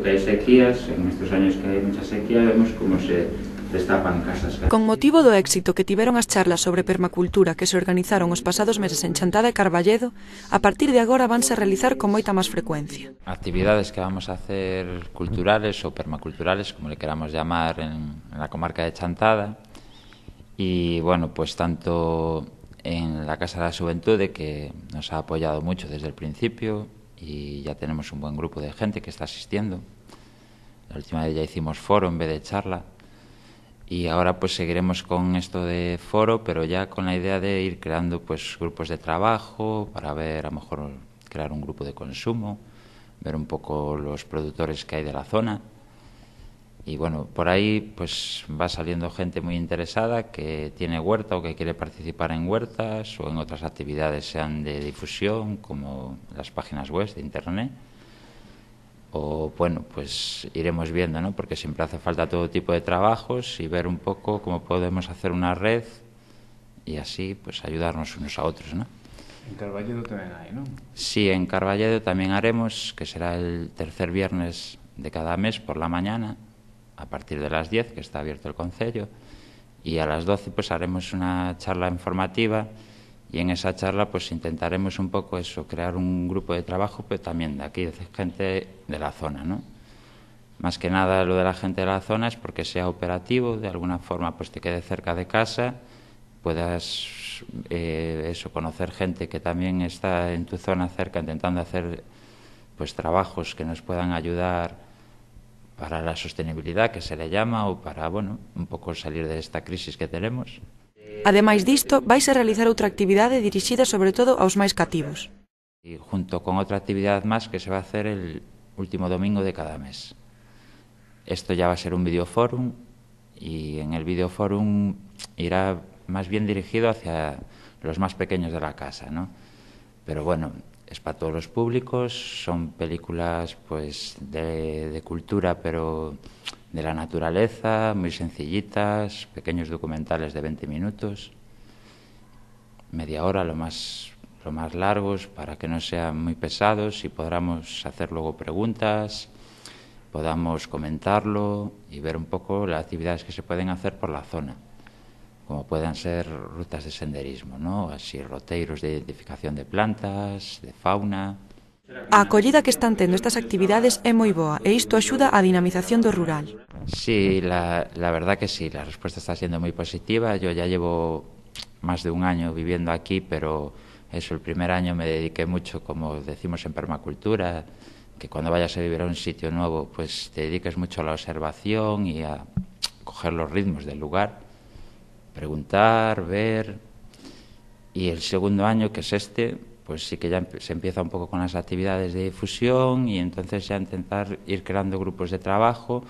que hai sequías, en estes años que hai mucha sequía, vemos como se destapan casas. Con motivo do éxito que tiveron as charlas sobre permacultura que se organizaron os pasados meses en Chantada e Carballedo, a partir de agora vanse a realizar con moita máis frecuencia. Actividades que vamos a hacer culturales ou permaculturales, como le queramos llamar en, en la comarca de Chantada, e, bueno, pues tanto en la Casa da Xuventude, que nos ha apoyado mucho desde el principio, y ya tenemos un buen grupo de gente que está asistiendo. La última vez ya hicimos foro en vez de charla y ahora pues seguiremos con esto de foro, pero ya con la idea de ir creando pues grupos de trabajo para ver a lo mejor crear un grupo de consumo, ver un poco los productores que hay de la zona y bueno, por ahí pues va saliendo gente muy interesada que tiene huerta o que quiere participar en huertas o en otras actividades, sean de difusión, como las páginas web de internet. O bueno, pues iremos viendo, ¿no? Porque siempre hace falta todo tipo de trabajos y ver un poco cómo podemos hacer una red y así pues ayudarnos unos a otros, ¿no? En Carballedo también hay, ¿no? Sí, en Carballedo también haremos, que será el tercer viernes de cada mes por la mañana a partir de las 10, que está abierto el concello, y a las 12 pues haremos una charla informativa y en esa charla pues intentaremos un poco eso, crear un grupo de trabajo, pero también de aquí, gente de la zona, ¿no? Más que nada lo de la gente de la zona es porque sea operativo, de alguna forma pues te quede cerca de casa, puedas eh, eso, conocer gente que también está en tu zona cerca intentando hacer pues trabajos que nos puedan ayudar para a sostenibilidade que se le llama ou para, bueno, un pouco salir desta crisis que tenemos. Ademais disto, vais a realizar outra actividade dirixida sobre todo aos máis cativos. E junto con outra actividade máis que se va a hacer el último domingo de cada mes. Esto ya va a ser un videoforum y en el videoforum irá máis bien dirigido hacia los máis pequeños de la casa, ¿no? Pero bueno, es para todos los públicos, son películas pues de, cultura, pero de la naturaleza, muy sencillitas, pequeños documentales de 20 minutos, media hora, lo más, lo más largos, para que no sean muy pesados y podamos hacer luego preguntas, podamos comentarlo y ver un poco las actividades que se pueden hacer por la zona como puedan ser rutas de senderismo, ¿no? así roteiros de identificación de plantas, de fauna. A acollida que están teniendo estas actividades é moi boa e isto ayuda a dinamización do rural. Sí, la, la verdad que sí, la respuesta está siendo muy positiva. Yo ya llevo más de un año viviendo aquí, pero eso, el primer año me dediqué mucho, como decimos en permacultura, que cuando vayas a vivir a un sitio nuevo, pues te dediques mucho a la observación y a coger los ritmos del lugar preguntar, ver. Y el segundo año, que es este, pues sí que ya se empieza un poco con las actividades de difusión y entonces ya intentar ir creando grupos de trabajo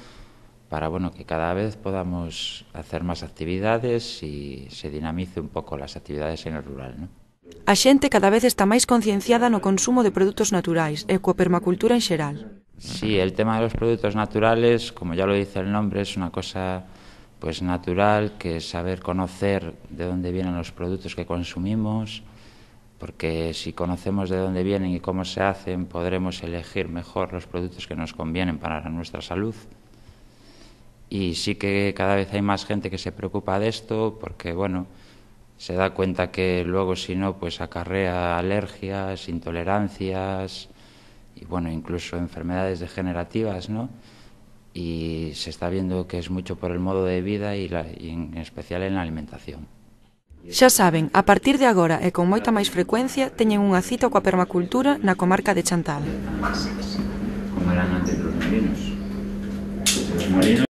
para bueno que cada vez podamos hacer más actividades e se dinamice un pouco las actividades en el rural, ¿no? A xente cada vez está máis concienciada no consumo de produtos naturais e coa permacultura en xeral. Sí, el tema de los productos naturales, como ya lo dice el nombre, es una cosa pues natural, que saber conocer de dónde vienen los productos que consumimos, porque si conocemos de dónde vienen y cómo se hacen, podremos elegir mejor los productos que nos convienen para nuestra salud. Y sí que cada vez hay más gente que se preocupa de esto, porque bueno, se da cuenta que luego si no, pues acarrea alergias, intolerancias y bueno, incluso enfermedades degenerativas, ¿no? y se está viendo que es mucho por el modo de vida y, la, y en especial en la alimentación. Xa saben, a partir de agora e con moita máis frecuencia teñen unha cita coa permacultura na comarca de Chantal. Como eran antes los marinos? Los marinos